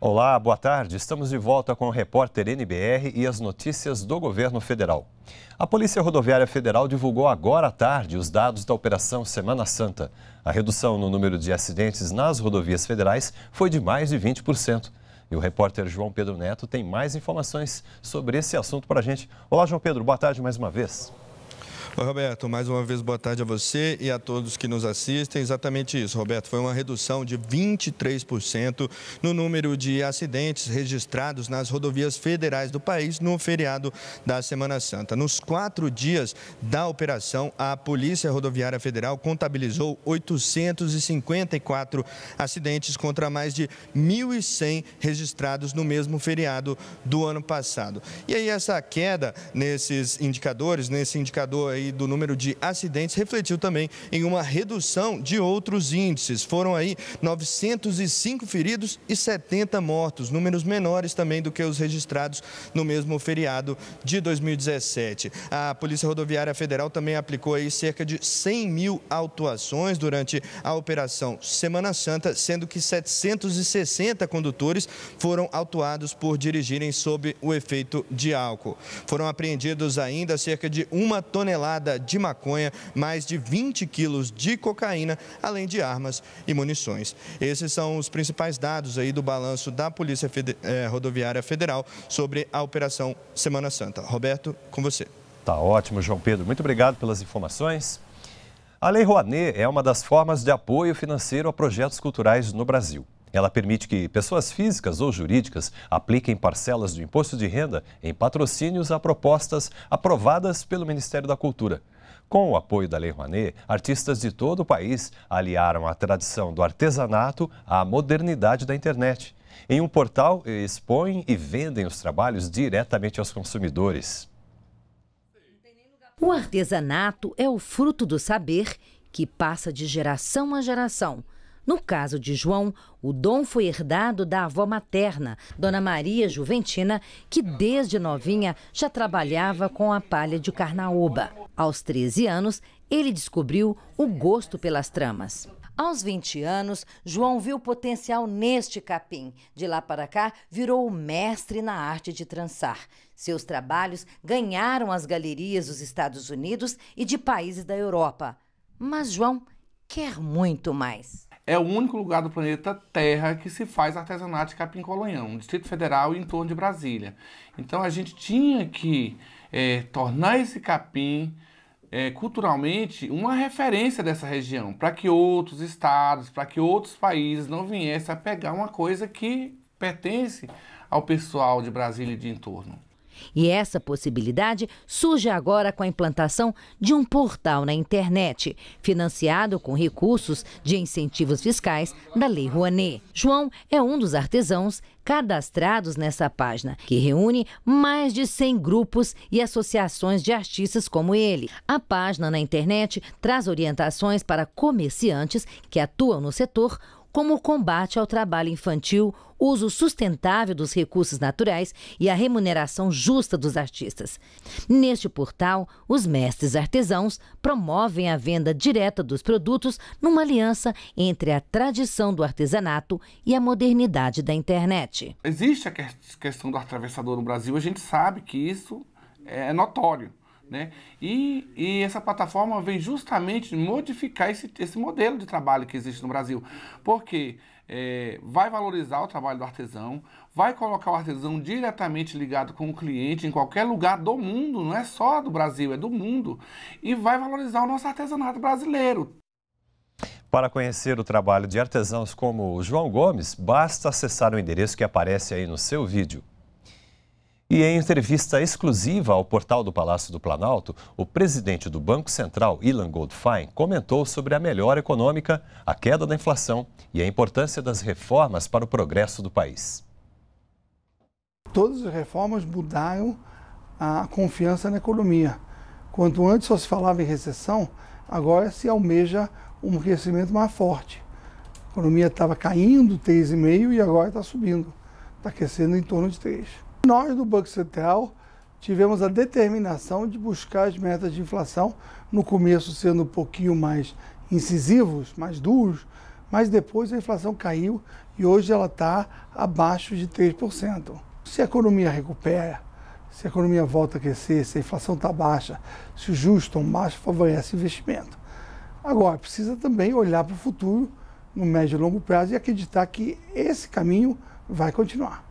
Olá, boa tarde. Estamos de volta com o repórter NBR e as notícias do governo federal. A Polícia Rodoviária Federal divulgou agora à tarde os dados da Operação Semana Santa. A redução no número de acidentes nas rodovias federais foi de mais de 20%. E o repórter João Pedro Neto tem mais informações sobre esse assunto para a gente. Olá, João Pedro, boa tarde mais uma vez. Ô, Roberto, mais uma vez boa tarde a você e a todos que nos assistem. Exatamente isso, Roberto. Foi uma redução de 23% no número de acidentes registrados nas rodovias federais do país no feriado da Semana Santa. Nos quatro dias da operação, a Polícia Rodoviária Federal contabilizou 854 acidentes contra mais de 1.100 registrados no mesmo feriado do ano passado. E aí, essa queda nesses indicadores, nesse indicador aí aí do número de acidentes refletiu também em uma redução de outros índices. Foram aí 905 feridos e 70 mortos, números menores também do que os registrados no mesmo feriado de 2017. A Polícia Rodoviária Federal também aplicou aí cerca de 100 mil autuações durante a operação Semana Santa, sendo que 760 condutores foram autuados por dirigirem sob o efeito de álcool. Foram apreendidos ainda cerca de uma tonelada tonelada de maconha, mais de 20 quilos de cocaína, além de armas e munições. Esses são os principais dados aí do balanço da Polícia eh, Rodoviária Federal sobre a Operação Semana Santa. Roberto, com você. Tá ótimo, João Pedro. Muito obrigado pelas informações. A Lei Rouanet é uma das formas de apoio financeiro a projetos culturais no Brasil. Ela permite que pessoas físicas ou jurídicas apliquem parcelas do imposto de renda em patrocínios a propostas aprovadas pelo Ministério da Cultura. Com o apoio da Lei Rouanet, artistas de todo o país aliaram a tradição do artesanato à modernidade da internet. Em um portal, expõem e vendem os trabalhos diretamente aos consumidores. O artesanato é o fruto do saber que passa de geração a geração no caso de João, o dom foi herdado da avó materna, Dona Maria Juventina, que desde novinha já trabalhava com a palha de carnaúba. Aos 13 anos, ele descobriu o gosto pelas tramas. Aos 20 anos, João viu potencial neste capim. De lá para cá, virou o mestre na arte de trançar. Seus trabalhos ganharam as galerias dos Estados Unidos e de países da Europa. Mas João quer muito mais é o único lugar do planeta Terra que se faz artesanato de capim no Distrito Federal e em torno de Brasília. Então a gente tinha que é, tornar esse capim é, culturalmente uma referência dessa região, para que outros estados, para que outros países não viessem a pegar uma coisa que pertence ao pessoal de Brasília e de entorno. E essa possibilidade surge agora com a implantação de um portal na internet, financiado com recursos de incentivos fiscais da Lei Rouanet. João é um dos artesãos cadastrados nessa página, que reúne mais de 100 grupos e associações de artistas como ele. A página na internet traz orientações para comerciantes que atuam no setor como o combate ao trabalho infantil, uso sustentável dos recursos naturais e a remuneração justa dos artistas. Neste portal, os mestres artesãos promovem a venda direta dos produtos numa aliança entre a tradição do artesanato e a modernidade da internet. Existe a questão do atravessador no Brasil, a gente sabe que isso é notório. Né? E, e, essa plataforma vem justamente modificar esse, esse, modelo de trabalho que existe no Brasil, porque é, vai valorizar o trabalho do artesão, vai colocar o artesão diretamente ligado com o cliente em qualquer lugar do mundo, não é só do Brasil, é do mundo, e vai valorizar o nosso artesanato brasileiro. Para conhecer o trabalho de artesãos como o João Gomes, basta acessar o endereço que aparece aí no seu vídeo. E em entrevista exclusiva ao portal do Palácio do Planalto, o presidente do Banco Central, Ilan Goldfein, comentou sobre a melhora econômica, a queda da inflação e a importância das reformas para o progresso do país. Todas as reformas mudaram a confiança na economia. Quanto antes só se falava em recessão, agora se almeja um crescimento mais forte. A economia estava caindo 3,5% e agora está subindo. Está crescendo em torno de 3%. Nós do Banco Central tivemos a determinação de buscar as metas de inflação, no começo sendo um pouquinho mais incisivos, mais duros, mas depois a inflação caiu e hoje ela está abaixo de 3%. Se a economia recupera, se a economia volta a crescer, se a inflação está baixa, se os juros estão baixos, favorece investimento. Agora, precisa também olhar para o futuro, no médio e longo prazo, e acreditar que esse caminho vai continuar.